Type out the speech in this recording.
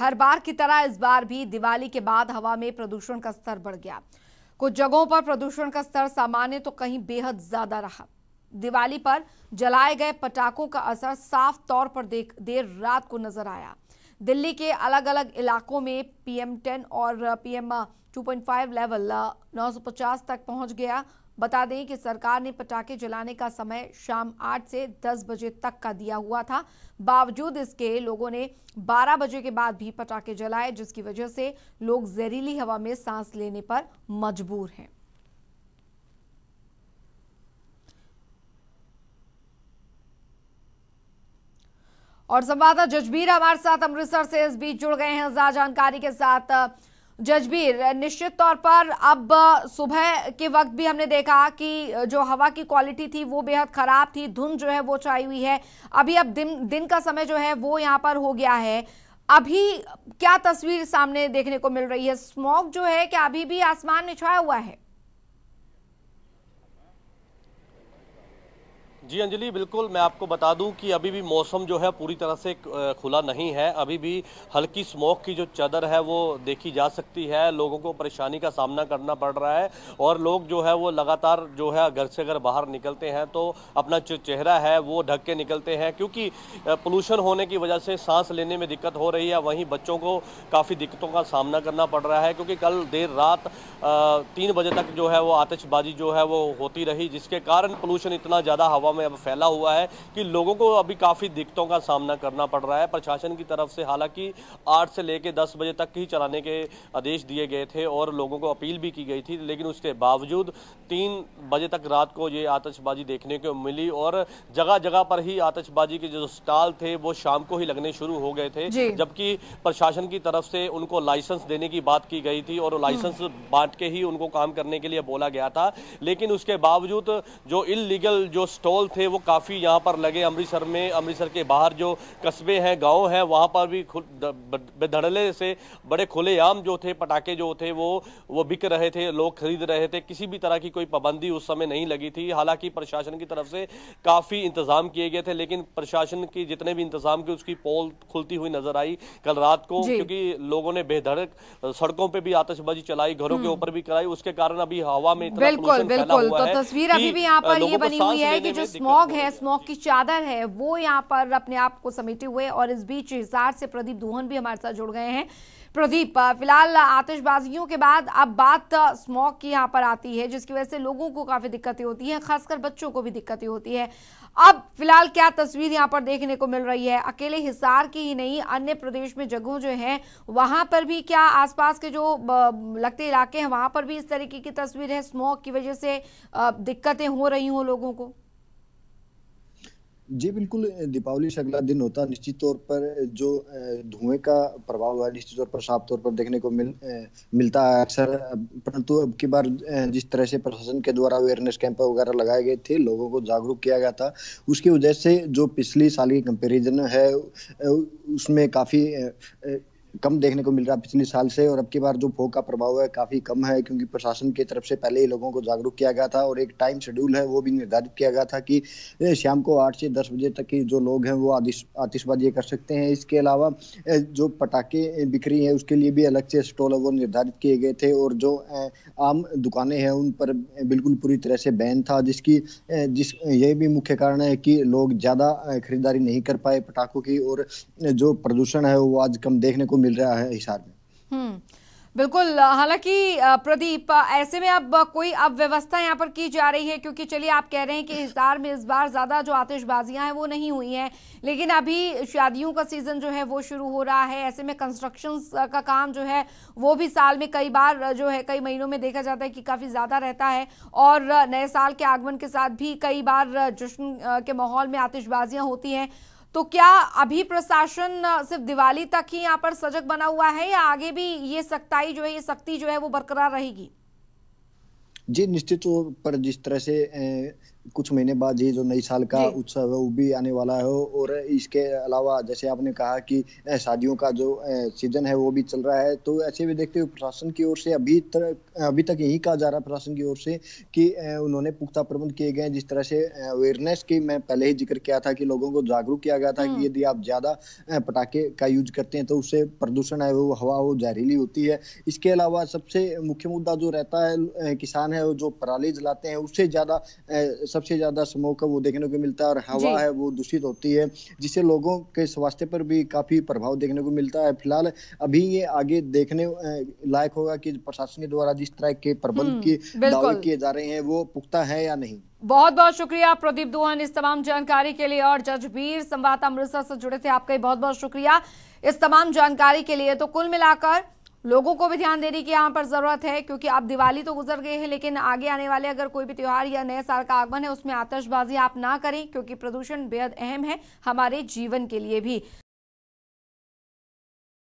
हर बार की तरह इस बार भी दिवाली के बाद हवा में प्रदूषण का स्तर बढ़ गया कुछ जगहों पर प्रदूषण का स्तर सामान्य तो कहीं बेहद ज्यादा रहा दिवाली पर जलाए गए पटाखों का असर साफ तौर पर देख देर रात को नजर आया दिल्ली के अलग अलग इलाकों में पीएम टेन और पीएम 2.5 लेवल 950 तक पहुंच गया बता दें कि सरकार ने पटाखे जलाने का समय शाम 8 से 10 बजे तक का दिया हुआ था बावजूद इसके लोगों ने 12 बजे के बाद भी पटाखे जलाए जिसकी वजह से लोग जहरीली हवा में सांस लेने पर मजबूर हैं और संवाददाता जजबीर हमारे साथ अमृतसर से इस बीच जुड़ गए हैं ज्यादा जानकारी के साथ जजबीर निश्चित तौर पर अब सुबह के वक्त भी हमने देखा कि जो हवा की क्वालिटी थी वो बेहद ख़राब थी धुंध जो है वो छाई हुई है अभी अब दिन दिन का समय जो है वो यहाँ पर हो गया है अभी क्या तस्वीर सामने देखने को मिल रही है स्मॉग जो है क्या अभी भी आसमान में छाया हुआ है जी अंजलि बिल्कुल मैं आपको बता दूं कि अभी भी मौसम जो है पूरी तरह से खुला नहीं है अभी भी हल्की स्मोक की जो चादर है वो देखी जा सकती है लोगों को परेशानी का सामना करना पड़ रहा है और लोग जो है वो लगातार जो है घर से घर बाहर निकलते हैं तो अपना जो चेहरा है वो ढक के निकलते हैं क्योंकि पोलूशन होने की वजह से सांस लेने में दिक्कत हो रही है वहीं बच्चों को काफ़ी दिक्कतों का सामना करना पड़ रहा है क्योंकि कल देर रात तीन बजे तक जो है वो आतिशबाजी जो है वो होती रही जिसके कारण पोलूशन इतना ज़्यादा हवा में में अब फैला हुआ है कि लोगों को अभी काफ़ी दिक्कतों का सामना करना पड़ रहा है प्रशासन की तरफ से हालांकि आठ से लेकर दस बजे तक ही चलाने के आदेश दिए गए थे और लोगों को अपील भी की गई थी लेकिन उसके बावजूद तीन बजे तक रात को ये आतिशबाजी देखने को मिली और जगह जगह पर ही आतिशबाजी के जो स्टॉल थे वो शाम को ही लगने शुरू हो गए थे जबकि प्रशासन की तरफ से उनको लाइसेंस देने की बात की गई थी और लाइसेंस हम्म। बांट के ही उनको काम करने के लिए बोला गया था लेकिन उसके बावजूद जो इलीगल जो स्टॉल थे वो काफ़ी यहाँ पर लगे अमृतसर में अमृतसर के बाहर जो कस्बे हैं गांव हैं वहाँ पर भी बेधड़ले से बड़े खुलेआम जो थे पटाखे जो थे वो वो बिक रहे थे लोग खरीद रहे थे किसी भी तरह की कोई पाबंदी उस समय नहीं लगी थी हालांकि प्रशासन की तरफ से काफ़ी इंतज़ाम किए गए थे लेकिन प्रशासन की जितने भी इंतज़ाम किए उसकी पोल खुलती हुई नजर आई कल रात को क्योंकि लोगों ने बेधड़क सड़कों पर भी आतशबाजी चलाई घरों के हम्म। ऊपर भी कराई उसके कारण अभी हवा में बिल्कुल बिल्कुल तो तस्वीर अभी भी यहाँ पर ये बनी हुई है कि जो स्मॉग है स्मॉग की चादर है वो यहाँ पर अपने आप को समेटे हुए और इस बीच हिसार से प्रदीप दोहन भी हमारे साथ जुड़ गए हैं प्रदीप फिलहाल आतिशबाजियों के बाद अब बात स्मॉग की यहाँ पर आती है जिसकी वजह से लोगों को काफ़ी दिक्कतें होती हैं खासकर बच्चों को भी दिक्कतें होती है अब फिलहाल क्या तस्वीर यहाँ पर देखने को मिल रही है अकेले हिसार की ही नहीं अन्य प्रदेश में जगहों जो हैं वहां पर भी क्या आसपास के जो लगते इलाके हैं वहां पर भी इस तरीके की तस्वीर है स्मॉग की वजह से दिक्कतें हो रही हो लोगों को जी बिल्कुल दीपावली से अगला दिन होता निश्चित तौर पर जो धुएं का प्रभाव है निश्चित तौर पर साफ तौर पर देखने को मिल मिलता है अक्सर परंतु अब की बार जिस तरह से प्रशासन के द्वारा अवेयरनेस कैंप वगैरह लगाए गए थे लोगों को जागरूक किया गया था उसकी वजह से जो पिछली साल की कंपेरिजन है उसमें काफ़ी कम देखने को मिल रहा है पिछले साल से और अब की बार जो भोग का प्रभाव है काफी कम है क्योंकि प्रशासन की तरफ से पहले ही लोगों को जागरूक किया गया था और एक टाइम शेड्यूल है वो भी निर्धारित किया गया था कि शाम को आठ से दस बजे तक ही जो लोग हैं वो आतिशबाजी कर सकते हैं इसके अलावा जो पटाखे बिक्री है उसके लिए भी अलग से स्टॉल वो निर्धारित किए गए थे और जो आम दुकानें हैं उन पर बिल्कुल पूरी तरह से बैन था जिसकी जिस ये भी मुख्य कारण है कि लोग ज्यादा खरीदारी नहीं कर पाए पटाखों की और जो प्रदूषण है वो आज कम देखने को मिल रहा है हिसार में हम्म, बिल्कुल हालांकि प्रदीप ऐसे में अब कोई अब व्यवस्था यहाँ पर की जा रही है क्योंकि चलिए आप कह रहे हैं कि हिसार में इस बार ज़्यादा जो आतिशबाजियां हैं वो नहीं हुई हैं लेकिन अभी शादियों का सीज़न जो है वो शुरू हो रहा है ऐसे में कंस्ट्रक्शन का काम जो है वो भी साल में कई बार जो है कई महीनों में देखा जाता है कि काफ़ी ज़्यादा रहता है और नए साल के आगमन के साथ भी कई बार जश्न के माहौल में आतिशबाजियां होती हैं तो क्या अभी प्रशासन सिर्फ दिवाली तक ही यहाँ पर सजग बना हुआ है या आगे भी ये सख्ताई जो है ये सख्ती जो है वो बरकरार रहेगी जी निश्चित तौर पर जिस तरह से कुछ महीने बाद ये जो नई साल का उत्सव है वो भी आने वाला है और इसके अलावा जैसे आपने कहा कि शादियों का जो सीजन है वो भी चल रहा है तो ऐसे भी देखते हुए प्रशासन की ओर से अभी तक अभी तक यही कहा जा रहा है प्रशासन की ओर से कि उन्होंने पुख्ता प्रबंध किए गए जिस तरह से अवेयरनेस की मैं पहले ही जिक्र किया था कि लोगों को जागरूक किया गया था कि हम्म। यदि आप ज्यादा पटाखे का यूज करते हैं तो उससे प्रदूषण है वो हवा वो जहरीली होती है इसके अलावा सबसे मुख्य मुद्दा जो रहता है किसान है वो जो पराली जलाते हैं उससे ज्यादा सबसे ज्यादा स्मोक का वो देखने को मिलता है और हवा है वो दूषित होती है जिससे लोगों के स्वास्थ्य पर भी काफी प्रभाव देखने को मिलता है फिलहाल अभी ये आगे देखने लायक होगा कि प्रशासन के द्वारा जिस तरह के प्रबंध हम्म, की दावे किए जा रहे हैं वो पुख्ता है या नहीं बहुत बहुत शुक्रिया प्रदीप दुहन इस तमाम जानकारी के लिए और जजबीर संवाददाता अमृतसर से जुड़े थे आपका बहुत बहुत शुक्रिया इस तमाम जानकारी के लिए तो कुल मिलाकर लोगों को भी ध्यान देने की यहाँ पर ज़रूरत है क्योंकि अब दिवाली तो गुजर गई है लेकिन आगे आने वाले अगर कोई भी त्यौहार या नए साल का आगमन है उसमें आतशबाजी आप ना करें क्योंकि प्रदूषण बेहद अहम है हमारे जीवन के लिए भी